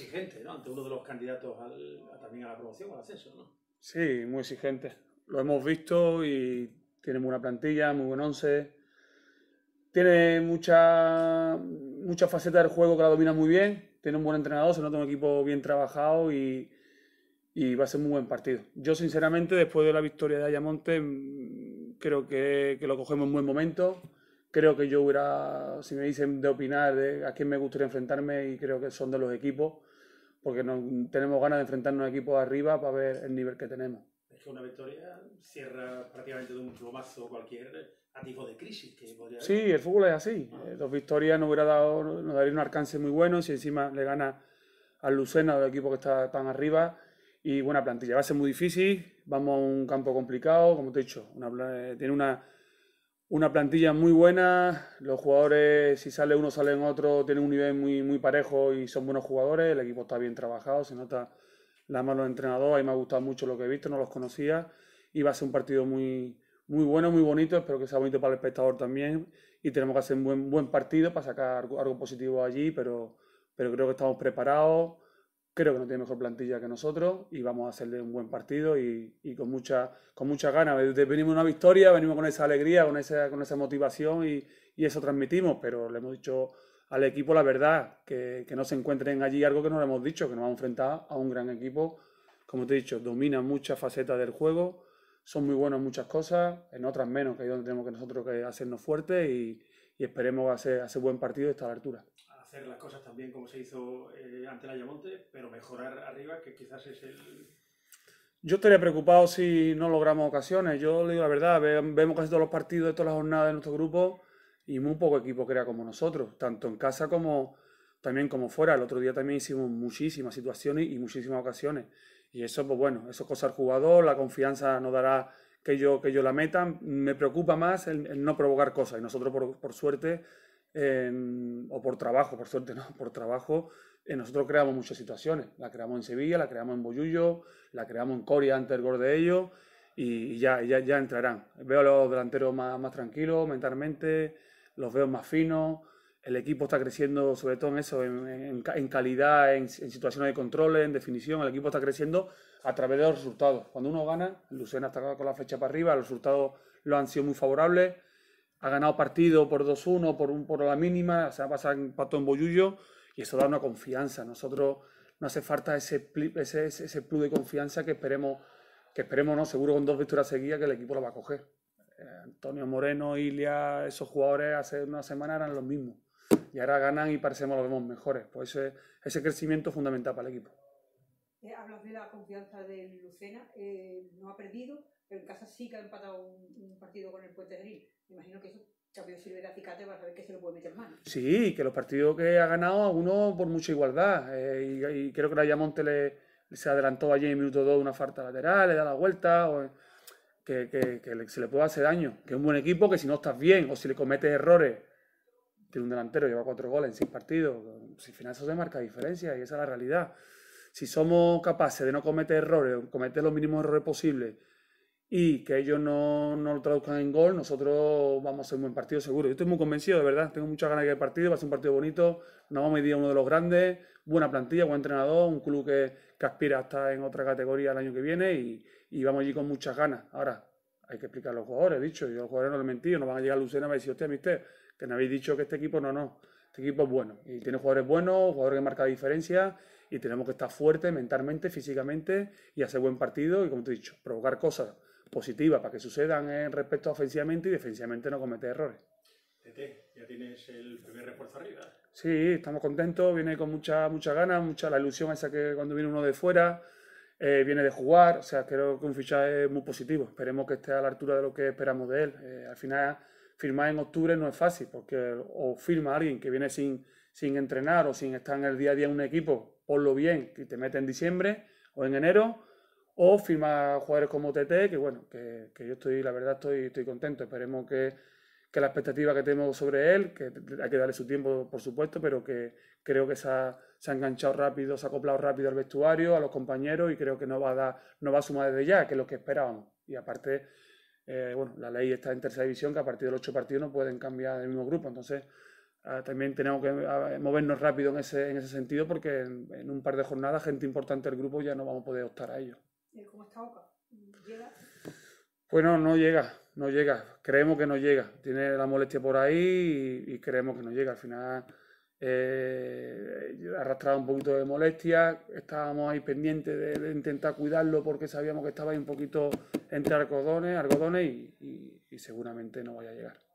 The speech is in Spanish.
exigente, ¿no? Ante uno de los candidatos a, también a la promoción, al ascenso, ¿no? Sí, muy exigente. Lo hemos visto y tiene buena plantilla, muy buen once. Tiene mucha, mucha faceta del juego que la domina muy bien. Tiene un buen entrenador, se nota un equipo bien trabajado y, va a ser muy buen partido. Yo, sinceramente, después de la victoria de Ayamonte, mm, creo que, que lo cogemos en buen momento Creo que yo hubiera, si me dicen de opinar de a quién me gustaría enfrentarme, y creo que son de los equipos, porque no, tenemos ganas de enfrentarnos a equipos arriba para ver el nivel que tenemos. Es que una victoria cierra prácticamente de un plomazo cualquier tipo de crisis que podría haber. Sí, el fútbol es así. Eh, dos victorias nos hubiera dado, nos daría un alcance muy bueno, si encima le gana al Lucena, del equipo que está tan arriba, y buena plantilla. Va a ser muy difícil, vamos a un campo complicado, como te he dicho, eh, tiene una una plantilla muy buena, los jugadores, si sale uno, salen otro, tienen un nivel muy, muy parejo y son buenos jugadores, el equipo está bien trabajado, se nota la mano del entrenador, a mí me ha gustado mucho lo que he visto, no los conocía y va a ser un partido muy, muy bueno, muy bonito, espero que sea bonito para el espectador también y tenemos que hacer un buen, partido para sacar algo positivo allí, pero creo que estamos preparados creo que no tiene mejor plantilla que nosotros y vamos a hacerle un buen partido y, con mucha con mucha ganas. Venimos una victoria, venimos con esa alegría, con esa, motivación y, eso transmitimos, pero le hemos dicho al equipo la verdad, que, no se encuentren allí algo que no le hemos dicho, que nos vamos a enfrentar a un gran equipo, como te he dicho, domina muchas facetas del juego, son muy buenos en muchas cosas, en otras menos, que es donde tenemos que nosotros que hacernos fuertes y, esperemos hacer, hacer buen partido y estar a la altura las cosas también como se hizo eh, ante la Yamonte, pero mejorar arriba, que quizás es el... Yo estaría preocupado si no logramos ocasiones. Yo le digo la verdad, vemos casi todos los partidos de todas las jornadas de nuestro grupo y muy poco equipo crea como nosotros, tanto en casa como también como fuera. El otro día también hicimos muchísimas situaciones y muchísimas ocasiones. Y eso, pues bueno, eso es cosa del jugador, la confianza nos dará que yo, que yo la meta. Me preocupa más el, el no provocar cosas. Y nosotros, por, por suerte, o por trabajo, por suerte, ¿no? Por trabajo, eh, nosotros creamos muchas situaciones. La creamos en Sevilla, la creamos en Boyullo, la creamos en Coria antes del gol de ellos y, ya, ya, ya, entrarán. Veo a los delanteros más, más tranquilos mentalmente, los veo más finos. El equipo está creciendo, sobre todo en eso, en, calidad, en, en, situaciones de control, en definición. El equipo está creciendo a través de los resultados. Cuando uno gana, Lucena está con la flecha para arriba, los resultados lo han sido muy favorables ha ganado partido por 2-1, por, por la mínima, se ha pasado en pato en Boyullo y eso da una confianza. Nosotros no hace falta ese, ese, ese plus de confianza que esperemos, que esperemos, no, seguro con dos victorias seguidas que el equipo lo va a coger. Eh, Antonio Moreno, Ilia, esos jugadores hace una semana eran los mismos y ahora ganan y parecemos los vemos mejores. Pues ese, ese crecimiento es fundamental para el equipo. Eh, hablas de la confianza de Lucena, eh, no ha perdido, pero en casa sí que ha empatado un, partido con el Puente Gril. Me imagino que eso también sirve de acicate para saber que se lo puede meter mano. Sí, que los partidos que ha ganado, a uno por mucha igualdad. Eh, y, creo que la Yamonte le, se adelantó allí en minuto 2 una falta lateral, le da la vuelta. O, que, se le puede hacer daño. Que es un buen equipo que si no estás bien o si le cometes errores, tiene un delantero, lleva cuatro goles en seis partidos. Si al final eso se marca diferencia y esa es la realidad. Si somos capaces de no cometer errores, cometer los mínimos errores posibles y que ellos no, lo traduzcan en gol, nosotros vamos a hacer un buen partido seguro. Yo estoy muy convencido, de verdad. Tengo muchas ganas de que el partido, va a ser un partido bonito. Nos vamos a medir a uno de los grandes, buena plantilla, buen entrenador, un club que, que aspira hasta en otra categoría el año que viene y, vamos allí con muchas ganas. Ahora, hay que explicar a los jugadores, he dicho. Yo los jugadores no les he no van a llegar a Lucena y me decir, hostia, usted, que me habéis dicho que este equipo no, no. Este equipo es bueno y tiene jugadores buenos, jugadores que marcan diferencias y tenemos que estar fuertes mentalmente, físicamente y hacer buen partido y, como te he dicho, provocar cosas positiva, para que sucedan en respecto ofensivamente y defensivamente no cometer errores. Tete, ya tienes el primer refuerzo arriba. Sí, estamos contentos, viene con mucha, mucha ganas, mucha la ilusión esa que cuando viene uno de fuera, eh, viene de jugar, o sea, creo que un fichaje muy positivo, esperemos que esté a la altura de lo que esperamos de él. Eh, al final, firmar en octubre no es fácil, porque o firma alguien que viene sin, sin entrenar o sin estar en el día a día en un equipo, ponlo bien, y te mete en diciembre o en enero, o firma jugadores como TT, que bueno, que, yo estoy, la verdad, estoy, estoy contento. Esperemos que, la expectativa que tenemos sobre él, que hay que darle su tiempo, por supuesto, pero que creo que se ha, enganchado rápido, se ha acoplado rápido al vestuario, a los compañeros, y creo que no va a dar, no va a sumar desde ya, que es lo que esperábamos. Y aparte, eh, bueno, la ley está en tercera división, que a partir de los ocho partidos no pueden cambiar el mismo grupo. Entonces, ah, también tenemos que ah, movernos rápido en ese, sentido, porque en, en un par de jornadas, gente importante del grupo ya no vamos a poder optar a ellos. ¿Cómo está Oca? ¿Llega? Pues no, no llega, no llega. Creemos que no llega. Tiene la molestia por ahí y, creemos que no llega. Al final eh, arrastraba un poquito de molestia. Estábamos ahí pendientes de, intentar cuidarlo porque sabíamos que estaba ahí un poquito entre algodones, algodones y seguramente no vaya a llegar.